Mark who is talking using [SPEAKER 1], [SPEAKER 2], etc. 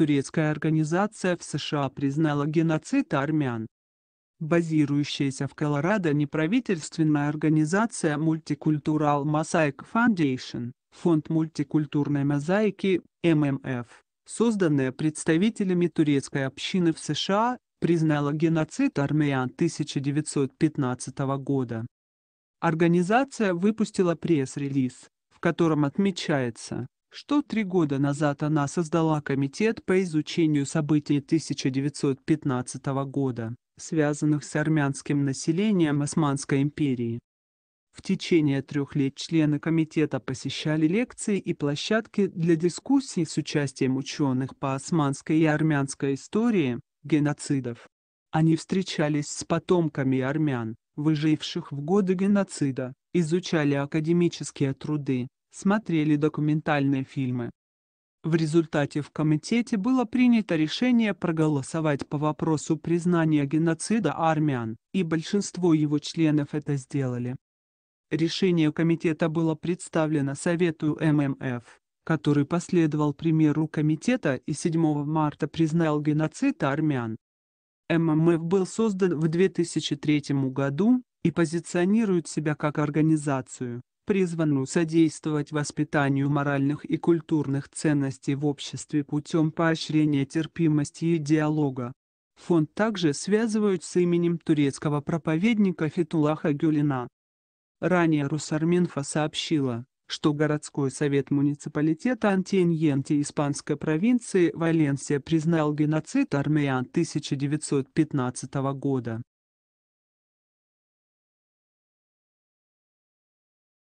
[SPEAKER 1] турецкая организация в США признала геноцид армян. Базирующаяся в Колорадо неправительственная организация Multicultural Mosaic Foundation, фонд мультикультурной мозаики, ММФ, созданная представителями турецкой общины в США, признала геноцид армян 1915 года. Организация выпустила пресс-релиз, в котором отмечается, что три года назад она создала Комитет по изучению событий 1915 года, связанных с армянским населением Османской империи. В течение трех лет члены комитета посещали лекции и площадки для дискуссий с участием ученых по османской и армянской истории, геноцидов. Они встречались с потомками армян, выживших в годы геноцида, изучали академические труды, смотрели документальные фильмы. В результате в комитете было принято решение проголосовать по вопросу признания геноцида армян, и большинство его членов это сделали. Решение комитета было представлено Совету ММФ, который последовал примеру комитета и 7 марта признал геноцид армян. ММФ был создан в 2003 году и позиционирует себя как организацию, призвану содействовать воспитанию моральных и культурных ценностей в обществе путем поощрения терпимости и диалога. Фонд также связывают с именем турецкого проповедника Фетулаха Гюлина. Ранее Русарминфа сообщила, что городской совет муниципалитета Антеньенте испанской провинции Валенсия признал геноцид армян 1915 года.